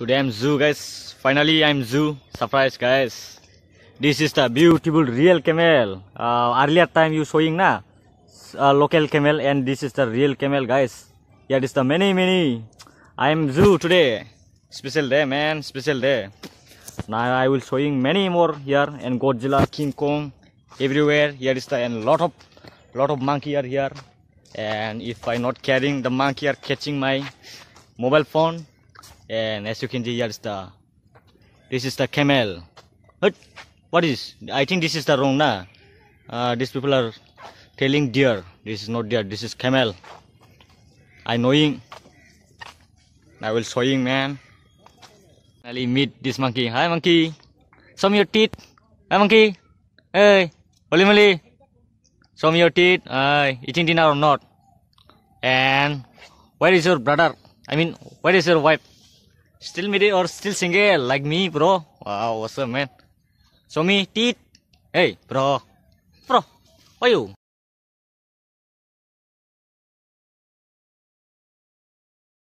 Today I'm Zoo guys. Finally I'm Zoo. Surprise guys. This is the beautiful real camel. Uh, earlier time you showing na uh, local camel and this is the real camel guys. Yeah, this the many many. I'm Zoo today. Special day man. Special day. Now I will showing many more here and Godzilla, King Kong, everywhere. Here is the and lot of lot of monkey are here. And if I not carrying the monkey are catching my mobile phone and as you can see, here's the. This is the camel. What? What is? I think this is the wrong, na? Uh, these people are telling deer. This is not deer. This is camel. I knowing. I will showing man. Finally meet this monkey. Hi monkey. Show me your teeth. Hi monkey. Hey. Holy moly. Show me your teeth. Hi. eating dinner or not? And where is your brother? I mean, where is your wife? Still married or still single like me, bro? Wow, awesome man. Show me teeth. Hey, bro. Bro, why you?